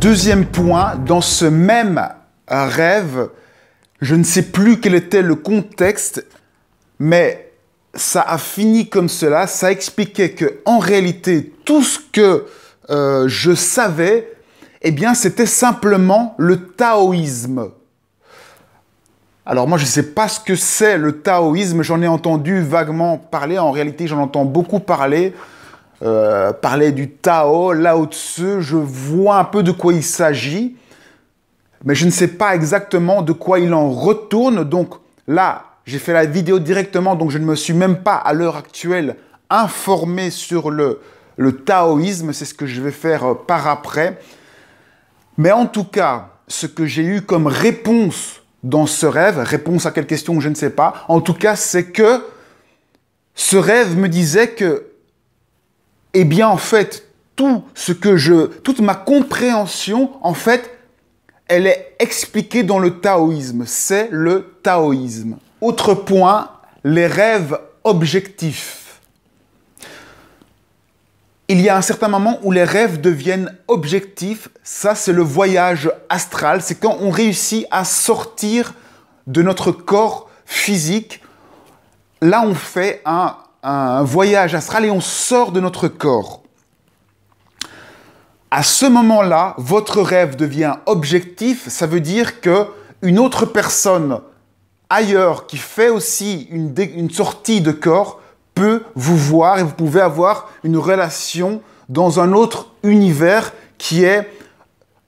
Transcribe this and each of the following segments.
Deuxième point, dans ce même euh, rêve, je ne sais plus quel était le contexte, mais ça a fini comme cela. Ça expliquait que, en réalité, tout ce que euh, je savais, eh bien, c'était simplement le taoïsme. Alors moi, je ne sais pas ce que c'est le taoïsme, j'en ai entendu vaguement parler, en réalité j'en entends beaucoup parler. Euh, parler du Tao, là au-dessus, je vois un peu de quoi il s'agit, mais je ne sais pas exactement de quoi il en retourne. Donc là, j'ai fait la vidéo directement, donc je ne me suis même pas à l'heure actuelle informé sur le, le taoïsme. C'est ce que je vais faire euh, par après. Mais en tout cas, ce que j'ai eu comme réponse dans ce rêve, réponse à quelle question, je ne sais pas, en tout cas, c'est que ce rêve me disait que eh bien, en fait, tout ce que je, toute ma compréhension, en fait, elle est expliquée dans le taoïsme. C'est le taoïsme. Autre point, les rêves objectifs. Il y a un certain moment où les rêves deviennent objectifs. Ça, c'est le voyage astral. C'est quand on réussit à sortir de notre corps physique. Là, on fait un un voyage astral et on sort de notre corps. À ce moment-là, votre rêve devient objectif, ça veut dire qu'une autre personne ailleurs qui fait aussi une, sortie de corps peut vous voir et vous pouvez avoir une relation dans un autre univers qui est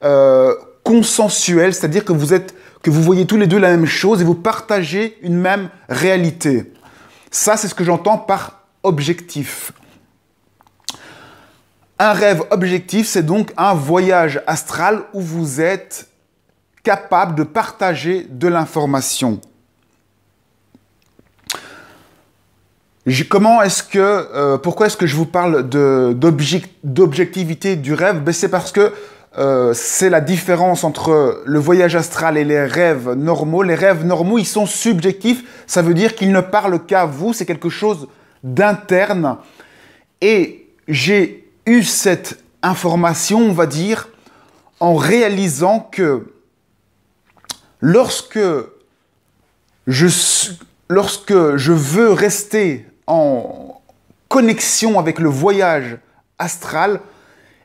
euh, consensuel, c'est-à-dire que que vous voyez tous les deux la même chose et vous partagez une même réalité. Ça, c'est ce que j'entends par objectif. Un rêve objectif, c'est donc un voyage astral où vous êtes capable de partager de l'information. Comment est-ce que, euh, pourquoi est-ce que je vous parle d'objectivité du rêve ben, C'est parce que euh, c'est la différence entre le voyage astral et les rêves normaux. Les rêves normaux, ils sont subjectifs, ça veut dire qu'ils ne parlent qu'à vous, c'est quelque chose d'interne. Et j'ai eu cette information, on va dire, en réalisant que lorsque je, lorsque je veux rester en connexion avec le voyage astral,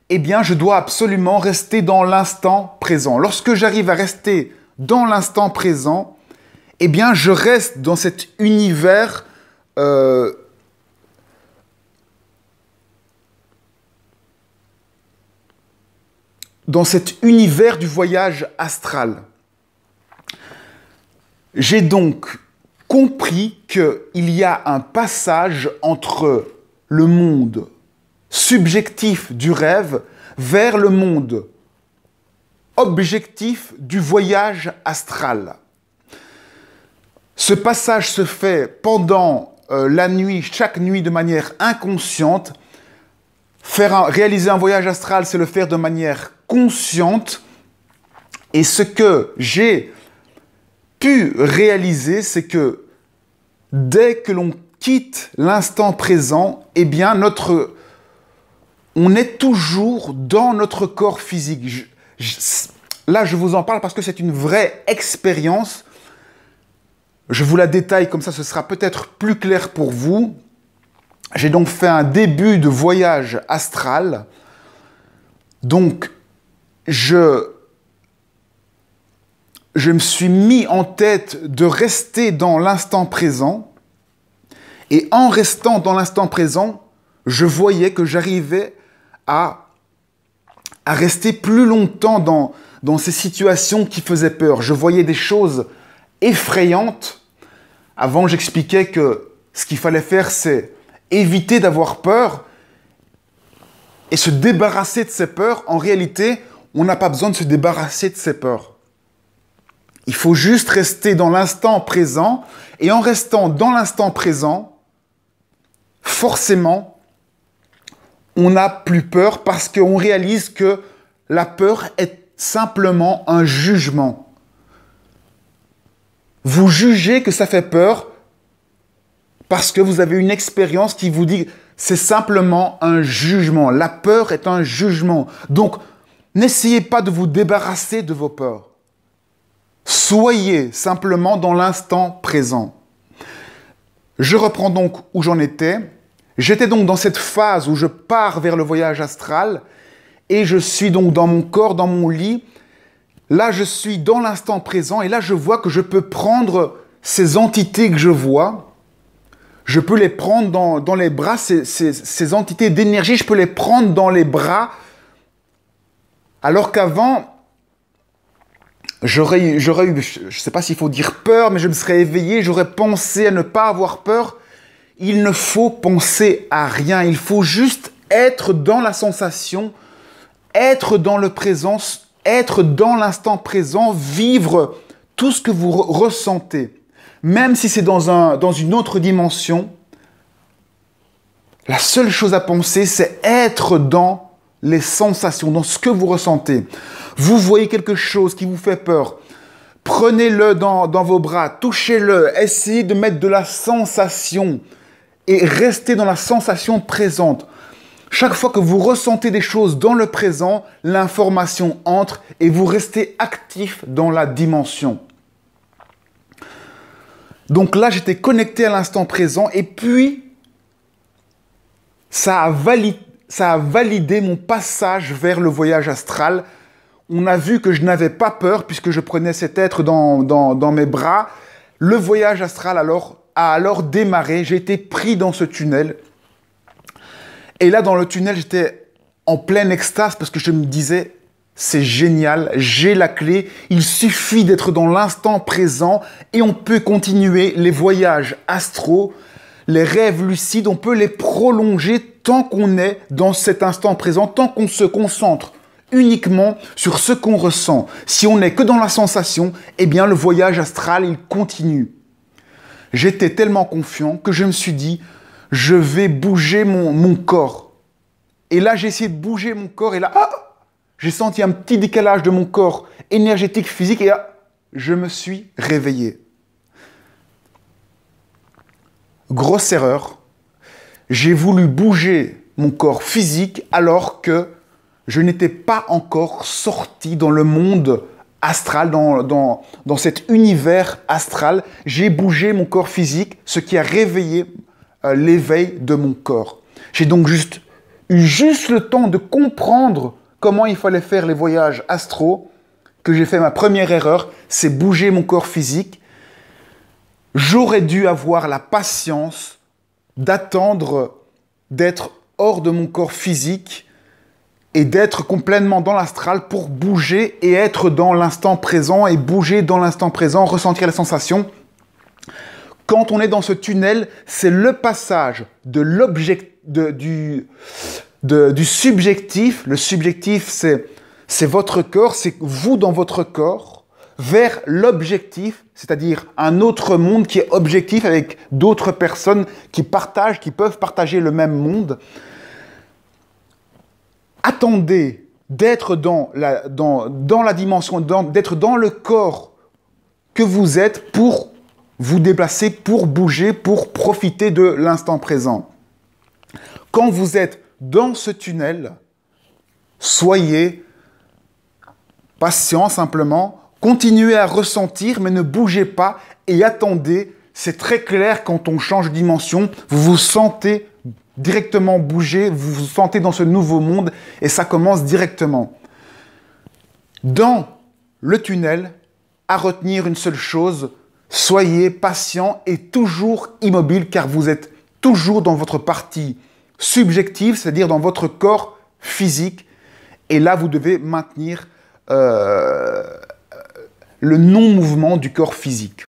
eh bien, je dois absolument rester dans l'instant présent. Lorsque j'arrive à rester dans l'instant présent, eh bien, je reste dans cet univers euh, dans cet univers du voyage astral. J'ai donc compris qu'il y a un passage entre le monde subjectif du rêve vers le monde objectif du voyage astral. Ce passage se fait pendant euh, la nuit, chaque nuit de manière inconsciente. Faire réaliser un voyage astral, c'est le faire de manière consciente. Et ce que j'ai pu réaliser, c'est que dès que l'on quitte l'instant présent, eh bien, notre on est toujours dans notre corps physique. là, je vous en parle parce que c'est une vraie expérience. Je vous la détaille comme ça, ce sera peut-être plus clair pour vous. J'ai donc fait un début de voyage astral. Donc, je, je me suis mis en tête de rester dans l'instant présent. Et en restant dans l'instant présent, je voyais que j'arrivais à, rester plus longtemps dans, dans ces situations qui faisaient peur. Je voyais des choses effrayantes. Avant, j'expliquais que ce qu'il fallait faire, c'est éviter d'avoir peur et se débarrasser de ses peurs. En réalité, on n'a pas besoin de se débarrasser de ses peurs. Il faut juste rester dans l'instant présent. Et en restant dans l'instant présent, forcément, on n'a plus peur parce qu'on réalise que la peur est simplement un jugement. Vous jugez que ça fait peur parce que vous avez une expérience qui vous dit c'est simplement un jugement. La peur est un jugement. Donc, n'essayez pas de vous débarrasser de vos peurs. Soyez simplement dans l'instant présent. Je reprends donc où j'en étais. J'étais donc dans cette phase où je pars vers le voyage astral et je suis donc dans mon corps, dans mon lit. Là, je suis dans l'instant présent et là, je vois que je peux prendre ces entités que je vois. Je peux les prendre dans, les bras, ces, ces entités d'énergie, je peux les prendre dans les bras. Alors qu'avant, j'aurais eu, je ne sais pas s'il faut dire peur, mais je me serais éveillé, j'aurais pensé à ne pas avoir peur. Il ne faut penser à rien, il faut juste être dans la sensation, être dans le présent, être dans l'instant présent, vivre tout ce que vous ressentez. Même si c'est dans, dans une autre dimension, la seule chose à penser, c'est être dans les sensations, dans ce que vous ressentez. Vous voyez quelque chose qui vous fait peur. Prenez-le dans, dans, vos bras, touchez-le, essayez de mettre de la sensation, et rester dans la sensation présente. Chaque fois que vous ressentez des choses dans le présent, l'information entre et vous restez actif dans la dimension. Donc là, j'étais connecté à l'instant présent et puis ça a, validé, ça a validé mon passage vers le voyage astral. On a vu que je n'avais pas peur puisque je prenais cet être dans mes bras le voyage astral alors a alors démarré. J'ai été pris dans ce tunnel. Et là, dans le tunnel, j'étais en pleine extase parce que je me disais, c'est génial, j'ai la clé, il suffit d'être dans l'instant présent et on peut continuer les voyages astraux, les rêves lucides, on peut les prolonger tant qu'on est dans cet instant présent, tant qu'on se concentre uniquement sur ce qu'on ressent. Si on n'est que dans la sensation, eh bien le voyage astral, il continue. J'étais tellement confiant que je me suis dit, je vais bouger mon, corps. Et là, j'ai essayé de bouger mon corps et là, ah! j'ai senti un petit décalage de mon corps énergétique, physique et là, je me suis réveillé. Grosse erreur, j'ai voulu bouger mon corps physique alors que je n'étais pas encore sorti dans le monde astral, dans, cet univers astral. J'ai bougé mon corps physique, ce qui a réveillé euh, l'éveil de mon corps. J'ai donc juste eu juste le temps de comprendre comment il fallait faire les voyages astro, que j'ai fait ma première erreur, c'est bouger mon corps physique. J'aurais dû avoir la patience d'attendre d'être hors de mon corps physique et d'être complètement dans l'astral pour bouger et être dans l'instant présent et bouger dans l'instant présent, ressentir la sensation. Quand on est dans ce tunnel, c'est le passage de de du, du subjectif. Le subjectif, c'est, c'est votre corps, c'est vous dans votre corps, vers l'objectif, c'est-à-dire un autre monde qui est objectif avec d'autres personnes qui partagent, qui peuvent partager le même monde attendez d'être dans la, dans la dimension, d'être dans, le corps que vous êtes pour vous déplacer, pour bouger, pour profiter de l'instant présent. Quand vous êtes dans ce tunnel, soyez patient simplement, continuez à ressentir, mais ne bougez pas et attendez. C'est très clair quand on change de dimension, vous vous sentez directement bouger, vous vous sentez dans ce nouveau monde et ça commence directement. Dans le tunnel, à retenir une seule chose, soyez patient et toujours immobile car vous êtes toujours dans votre partie subjective, c'est-à-dire dans votre corps physique. Et là, vous devez maintenir euh, le non-mouvement du corps physique.